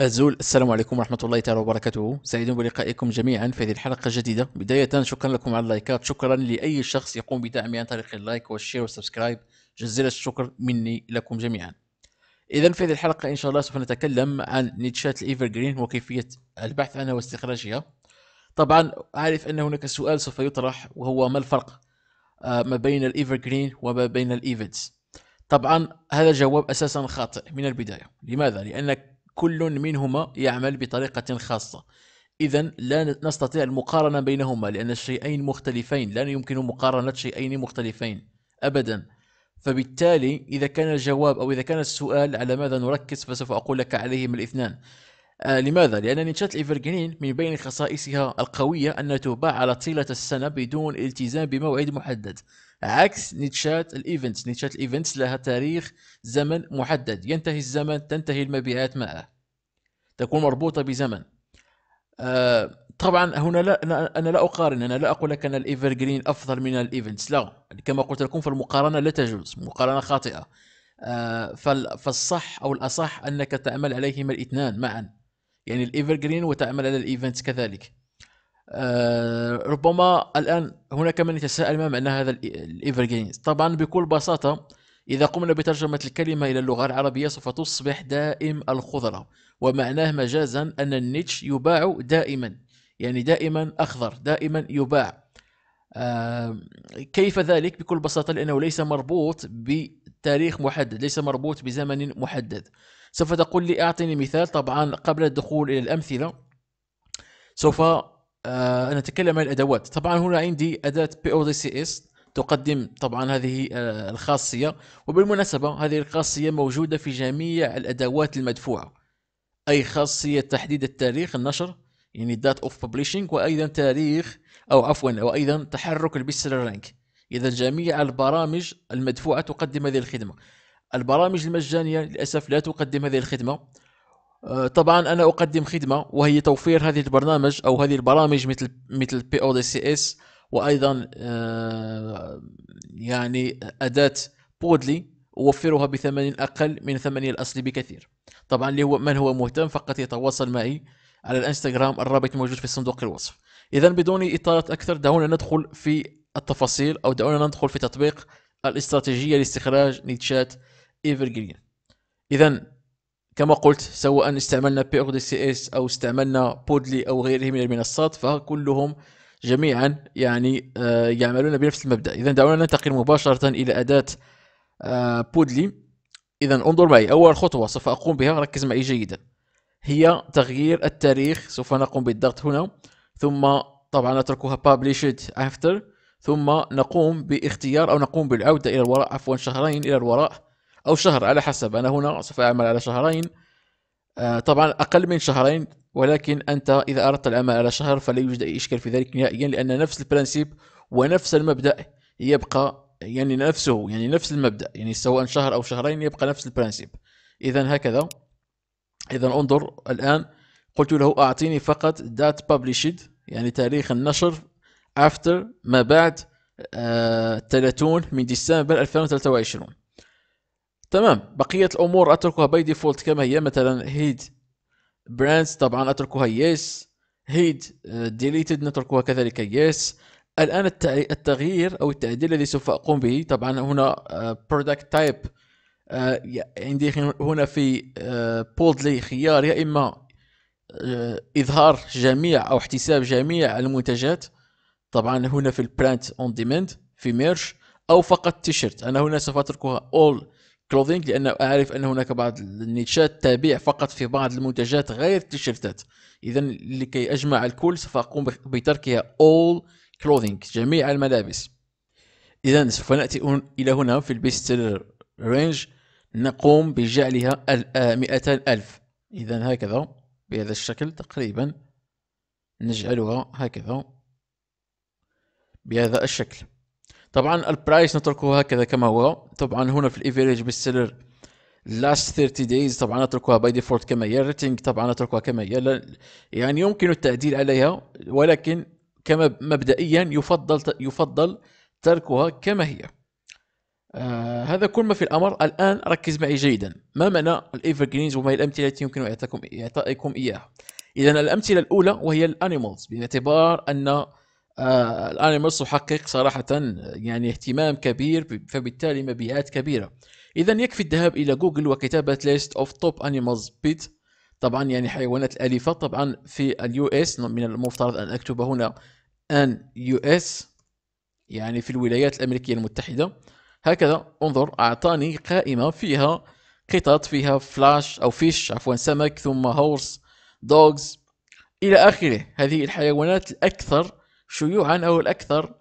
أزول السلام عليكم ورحمة الله تعالى وبركاته سعيد بلقائكم جميعا في هذه الحلقة الجديدة بداية شكرا لكم على اللايكات شكرا لأي شخص يقوم بدعمي عن طريق اللايك والشير والسبسكرايب جزيل الشكر مني لكم جميعا إذا في هذه الحلقة إن شاء الله سوف نتكلم عن نيتشات الإيفرغرين وكيفية البحث عنها واستخراجها طبعا أعرف أن هناك سؤال سوف يطرح وهو ما الفرق آه، ما بين الإيفرغرين وما بين الإيفنتس طبعا هذا جواب أساسا خاطئ من البداية لماذا؟ لأنك كل منهما يعمل بطريقة خاصة إذا لا نستطيع المقارنة بينهما لأن الشيئين مختلفين لا يمكن مقارنة شيئين مختلفين أبدا فبالتالي إذا كان الجواب أو إذا كان السؤال على ماذا نركز فسوف أقول لك عليهم الاثنان آه لماذا؟ لأن نيتشة الإيفرجرين من بين خصائصها القوية أنها تباع على طيلة السنة بدون التزام بموعد محدد عكس نيتشات الايفنتس نيتشات الايفنتس لها تاريخ زمن محدد ينتهي الزمن تنتهي المبيعات معه تكون مربوطة بزمن آه طبعا هنا لا أنا, لا أقارن أنا لا أقول لك أن الإيفر جرين أفضل من الإيفنتس لا كما قلت لكم فالمقارنة لا تجوز مقارنة خاطئة آه فالصح أو الأصح أنك تعمل عليهما الاثنان معا يعني الإيفر جرين وتعمل على الإيفنتس كذلك آه، ربما الان هناك من يتساءل ما معنى هذا الايفر جينز طبعا بكل بساطه اذا قمنا بترجمه الكلمه الى اللغه العربيه سوف تصبح دائم الخضره ومعناه مجازا ان النيتش يباع دائما يعني دائما اخضر دائما يباع آه، كيف ذلك بكل بساطه لانه ليس مربوط بتاريخ محدد ليس مربوط بزمن محدد سوف تقول لي اعطني مثال طبعا قبل الدخول الى الامثله سوف آه نتكلم عن الادوات طبعا هنا عندي اداه بي او دي سي اس تقدم طبعا هذه آه الخاصيه وبالمناسبه هذه الخاصيه موجوده في جميع الادوات المدفوعه اي خاصيه تحديد التاريخ النشر يعني دات اوف ببليشنج وايضا تاريخ او عفوا وايضا تحرك البيستر رانك اذا جميع البرامج المدفوعه تقدم هذه الخدمه البرامج المجانيه للاسف لا تقدم هذه الخدمه آه، طبعا انا اقدم خدمه وهي توفير هذه البرنامج او هذه البرامج مثل مثل بي او دي سي اس وايضا آه، يعني اداه بودلي اوفرها بثمن اقل من ثمن الاصلي بكثير طبعا اللي هو من هو مهتم فقط يتواصل معي على الانستغرام الرابط موجود في صندوق الوصف اذا بدون اطاله اكثر دعونا ندخل في التفاصيل او دعونا ندخل في تطبيق الاستراتيجيه لاستخراج نيتشات ايفرجرين اذا كما قلت سواء استعملنا بي دي سي اس او استعملنا بودلي او غيره من المنصات فكلهم جميعا يعني آه، يعملون بنفس المبدا اذا دعونا ننتقل مباشره الى اداه بودلي آه، اذا انظر معي اول خطوه سوف اقوم بها ركز معي جيدا هي تغيير التاريخ سوف نقوم بالضغط هنا ثم طبعا نتركها published after ثم نقوم باختيار او نقوم بالعوده الى الوراء عفوا شهرين الى الوراء او شهر على حسب انا هنا سوف اعمل على شهرين آه، طبعا اقل من شهرين ولكن انت اذا اردت العمل على شهر فلا يوجد اي اشكال في ذلك نهائيا لان نفس البرنسيب ونفس المبدا يبقى يعني نفسه يعني نفس المبدا يعني سواء شهر او شهرين يبقى نفس البرنسيب اذا هكذا اذا انظر الان قلت له اعطيني فقط دات published يعني تاريخ النشر after ما بعد 30 آه، من ديسمبر 2023 تمام بقية الأمور أتركها باي ديفولت كما هي مثلا هيد براندز طبعا أتركها يس هيد ديليتد نتركها كذلك يس الآن التغيير أو التعديل الذي سوف أقوم به طبعا هنا برودكت آه، تايب آه، عندي هنا في بولد آه، لي خيار يا إما إظهار جميع أو احتساب جميع المنتجات طبعا هنا في البرانت اون ديماند في ميرش أو فقط تيشرت أنا هنا سوف أتركها all كلوذينج لأنه أعرف أن هناك بعض النيتشات تبيع فقط في بعض المنتجات غير التيشيرتات إذا لكي أجمع الكل سوف أقوم بتركها اول كلوذينغ جميع الملابس إذا سوف نأتي إلى هنا في البيست رينج نقوم بجعلها 200 آه، ألف إذا هكذا بهذا الشكل تقريبا نجعلها هكذا بهذا الشكل طبعا البرايس نتركه هكذا كما هو طبعا هنا في الافريج بالسيلر last 30 days طبعا نتركها باي ديفولت كما هي الريتنج طبعا نتركها كما هي يعني يمكن التعديل عليها ولكن كما مبدئيا يفضل يفضل تركها كما هي آه هذا كل ما في الامر الان ركز معي جيدا ما معنى الايفر جرينز وما هي الامثله التي يمكن اعطائكم اياها اذا الامثله الاولى وهي الانيمالز باعتبار ان آه الانيمالز تحقق صراحه يعني اهتمام كبير فبالتالي مبيعات كبيره اذا يكفي الذهاب الى جوجل وكتابه ليست اوف توب انيمالز بيت طبعا يعني حيوانات الاليفه طبعا في اليو اس من المفترض ان اكتب هنا ان يو اس يعني في الولايات الامريكيه المتحده هكذا انظر اعطاني قائمه فيها قطط فيها فلاش او فيش عفوا سمك ثم هورس دوغز الى اخره هذه الحيوانات الاكثر شيوعا او الاكثر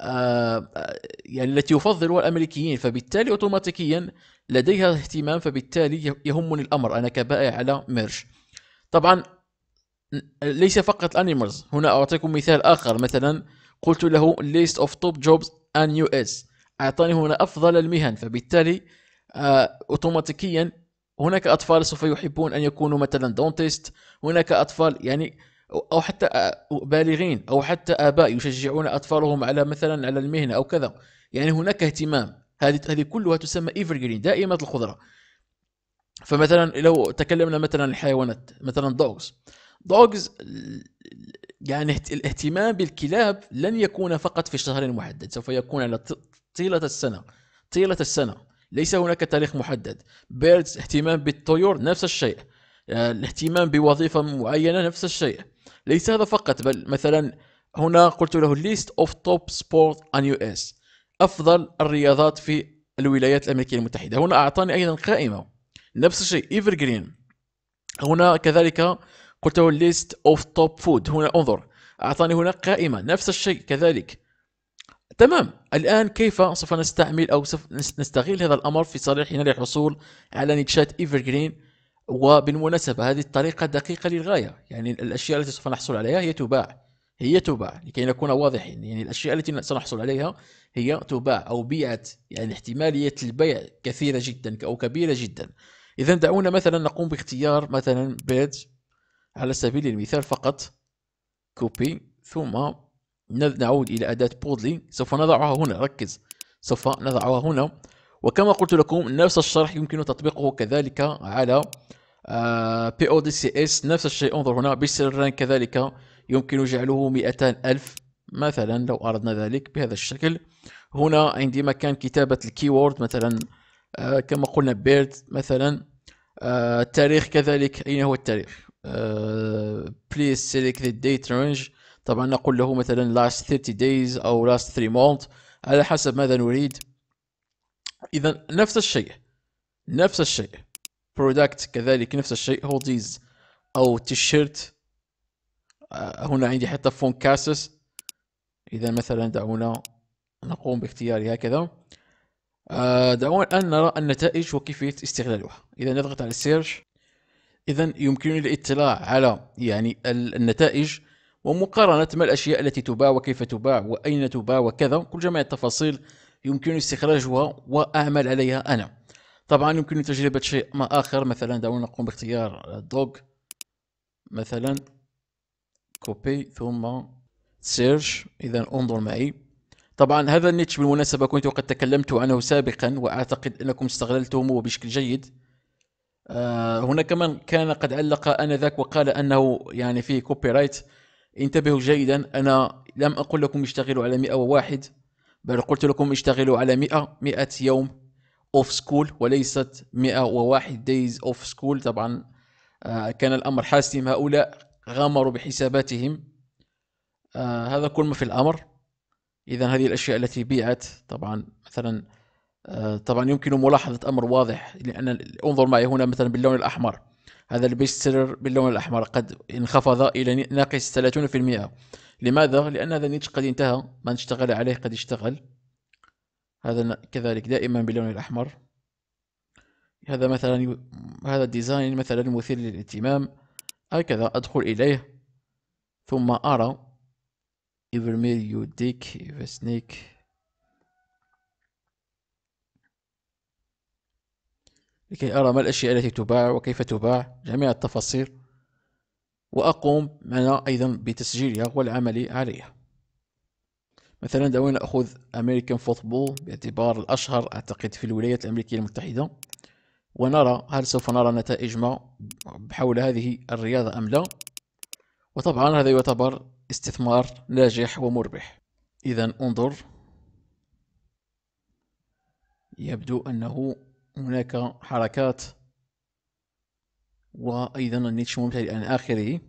آه، آه، يعني التي يفضلها الامريكيين فبالتالي اوتوماتيكيا لديها اهتمام فبالتالي يهمني الامر انا كبائع على ميرش طبعا ليس فقط الانيمالز هنا اعطيكم مثال اخر مثلا قلت له ليست اوف توب جوبز ان يو اس اعطاني هنا افضل المهن فبالتالي آه، اوتوماتيكيا هناك اطفال سوف يحبون ان يكونوا مثلا دونتيست هناك اطفال يعني او حتى بالغين او حتى اباء يشجعون اطفالهم على مثلا على المهنه او كذا يعني هناك اهتمام هذه هذه كلها تسمى ايفرجرين دائمه الخضره فمثلا لو تكلمنا مثلا الحيوانات مثلا دوغز دوغز يعني الاهتمام بالكلاب لن يكون فقط في شهر محدد سوف يكون على طيلة السنة طيلة السنة ليس هناك تاريخ محدد بيردز اهتمام بالطيور نفس الشيء آه، الاهتمام بوظيفة معينة نفس الشيء ليس هذا فقط بل مثلا هنا قلت له ليست اوف توب سبورت ان يو اس افضل الرياضات في الولايات الامريكيه المتحده هنا اعطاني ايضا قائمه نفس الشيء ايفر جرين هنا كذلك قلت له ليست اوف توب فود هنا انظر اعطاني هنا قائمه نفس الشيء كذلك تمام الان كيف سوف نستعمل او سوف نستغل هذا الامر في صالحنا للحصول على نيتشات ايفر جرين وبالمناسبة هذه الطريقة دقيقة للغاية يعني الأشياء التي سوف نحصل عليها هي تباع هي تباع لكي نكون واضحين يعني الأشياء التي سنحصل عليها هي تباع أو بيعت يعني احتمالية البيع كثيرة جدا أو كبيرة جدا إذا دعونا مثلا نقوم باختيار مثلا بيت على سبيل المثال فقط كوبي ثم نعود إلى أداة بودلي سوف نضعها هنا ركز سوف نضعها هنا وكما قلت لكم نفس الشرح يمكن تطبيقه كذلك على بي او دي سي اس نفس الشيء انظر هنا بسر كذلك يمكن جعله 200 ألف مثلا لو أردنا ذلك بهذا الشكل هنا عندي مكان كتابة الكيورد مثلا آه كما قلنا بيرد مثلا آه التاريخ كذلك أين هو التاريخ بليز سيليك ذا ديت رينج طبعا نقول له مثلا لاست 30 دايز أو لاست 3 مونت على حسب ماذا نريد إذا نفس الشيء نفس الشيء برودكت كذلك نفس الشيء هوديز او تيشيرت آه، هنا عندي حتى فون كاسس اذا مثلا دعونا نقوم باختيار هكذا آه، دعونا الان نرى النتائج وكيفيه استغلالها اذا نضغط على السيرش اذا يمكنني الاطلاع على يعني النتائج ومقارنه ما الاشياء التي تباع وكيف تباع واين تباع وكذا كل جميع التفاصيل يمكن استخراجها واعمل عليها انا طبعا يمكن تجربة شيء ما آخر مثلا دعونا نقوم باختيار دوغ مثلا كوبي ثم سيرش إذا انظر معي طبعا هذا النيتش بالمناسبة كنت قد تكلمت عنه سابقا وأعتقد أنكم استغللتموه بشكل جيد آه، هناك من كان قد علق آنذاك وقال أنه يعني فيه كوبي رايت انتبهوا جيدا أنا لم أقل لكم اشتغلوا على 101 بل قلت لكم اشتغلوا على 100 100 يوم اوف سكول وليست 101 دايز اوف سكول طبعا آه، كان الامر حاسم هؤلاء غامروا بحساباتهم آه، هذا كل ما في الامر اذا هذه الاشياء التي بيعت طبعا مثلا آه، طبعا يمكن ملاحظه امر واضح لان انظر معي هنا مثلا باللون الاحمر هذا البيست سيلر باللون الاحمر قد انخفض الى ناقص 30% لماذا؟ لان هذا النيتش قد انتهى من اشتغل عليه قد اشتغل هذا كذلك دائما باللون الأحمر هذا مثلا هذا الديزاين مثلا مثير للاهتمام هكذا أدخل إليه ثم أرى إيفرميل يوديك إيفرسنيك لكي أرى ما الأشياء التي تباع وكيف تباع جميع التفاصيل وأقوم أنا أيضا بتسجيلها والعمل عليها مثلا لو ناخذ أمريكان فوتبول باعتبار الأشهر أعتقد في الولايات الأمريكية المتحدة ونرى هل سوف نرى نتائج ما حول هذه الرياضة أم لا وطبعا هذا يعتبر استثمار ناجح ومربح إذا انظر يبدو أنه هناك حركات وأيضا النيتش ممتلئ الى آخره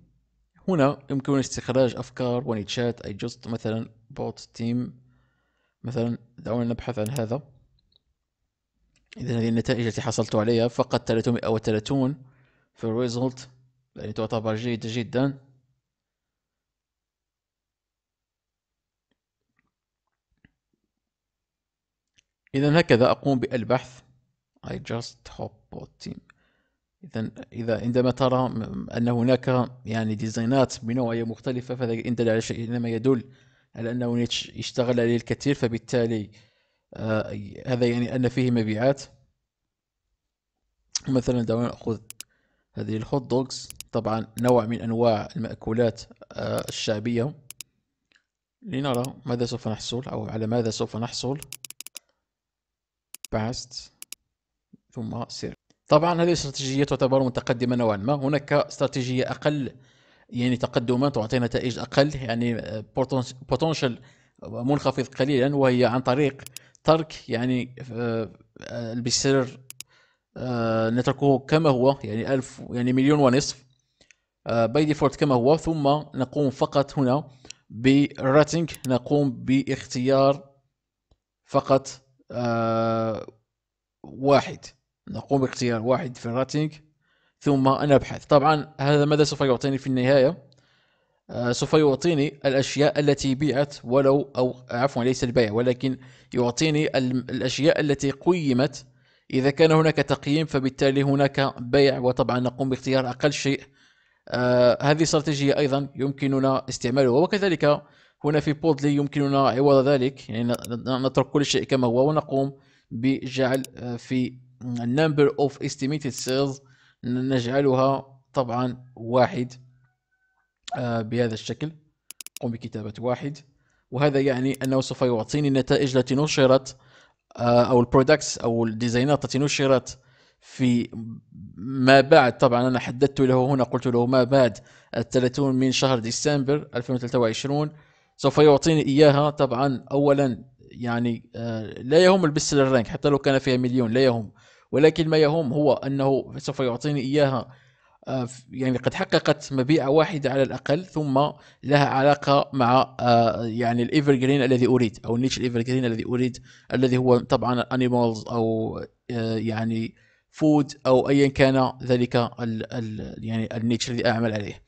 هنا يمكن استخراج أفكار ونيتشات أي جزء مثلا بوت تيم مثلا دعونا نبحث عن هذا إذا هذه النتائج التي حصلت عليها فقط 330 في الريزولت يعني تعتبر جيدة جدا إذا هكذا أقوم بالبحث I just hop bot team إذا إذا عندما ترى أن هناك يعني ديزاينات بنوعية مختلفة فهذا يدل على شيء إنما يدل على أنه نيتش يشتغل عليه الكثير فبالتالي آه، هذا يعني أن فيه مبيعات مثلا دعونا نأخذ هذه الهوت دوغز طبعا نوع من أنواع المأكولات آه، الشعبية لنرى ماذا سوف نحصل أو على ماذا سوف نحصل باست ثم سير طبعا هذه الاستراتيجية تعتبر متقدمة نوعا ما هناك استراتيجية أقل يعني تقدمات تعطي نتائج اقل يعني بوتنشال آه، منخفض قليلا وهي عن طريق ترك يعني آه، آه، البسر نتركه كما هو يعني ألف يعني مليون ونصف باي ديفولت كما هو ثم نقوم فقط هنا براتنج نقوم باختيار فقط واحد نقوم باختيار واحد في الراتنج ثم أنا أبحث طبعا هذا ماذا سوف يعطيني في النهاية آه، سوف يعطيني الأشياء التي بيعت ولو أو عفوا ليس البيع ولكن يعطيني الأشياء التي قيمت إذا كان هناك تقييم فبالتالي هناك بيع وطبعا نقوم باختيار أقل شيء آه، هذه استراتيجية أيضا يمكننا استعمالها وكذلك هنا في بودلي يمكننا عوض ذلك يعني نترك كل شيء كما هو ونقوم بجعل آه، في number of estimated sales نجعلها طبعا واحد آه، بهذا الشكل قم بكتابة واحد وهذا يعني أنه سوف يعطيني النتائج التي نشرت آه، أو البرودكتس أو الديزاينات التي نشرت في ما بعد طبعا أنا حددت له هنا قلت له ما بعد الثلاثون من شهر ديسمبر 2023 سوف يعطيني إياها طبعا أولا يعني آه، لا يهم البست رانك حتى لو كان فيها مليون لا يهم ولكن ما يهم هو أنه سوف يعطيني إياها آه، يعني قد حققت مبيعة واحدة على الأقل ثم لها علاقة مع آه، يعني الإيفر جرين الذي أريد أو النيش الإيفر جرين الذي أريد الذي هو طبعا أنيمالز أو آه، يعني فود أو أيا كان ذلك الـ الـ يعني النيش الذي أعمل عليه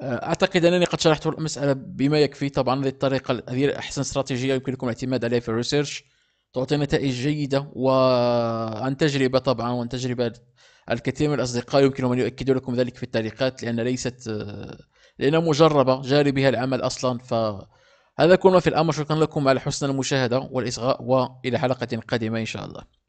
أعتقد أنني قد شرحت المسألة بما يكفي طبعا هذه الطريقة هذه أحسن استراتيجية يمكنكم الاعتماد عليها في الريسيرش تعطي نتائج جيدة وعن تجربة طبعا وعن تجربة الكثير من الأصدقاء يمكنهم أن يؤكدوا لكم ذلك في التعليقات لأن ليست لأنها مجربة جاري بها العمل أصلا فهذا كل ما في الأمر شكرا لكم على حسن المشاهدة والإصغاء وإلى حلقة قادمة إن شاء الله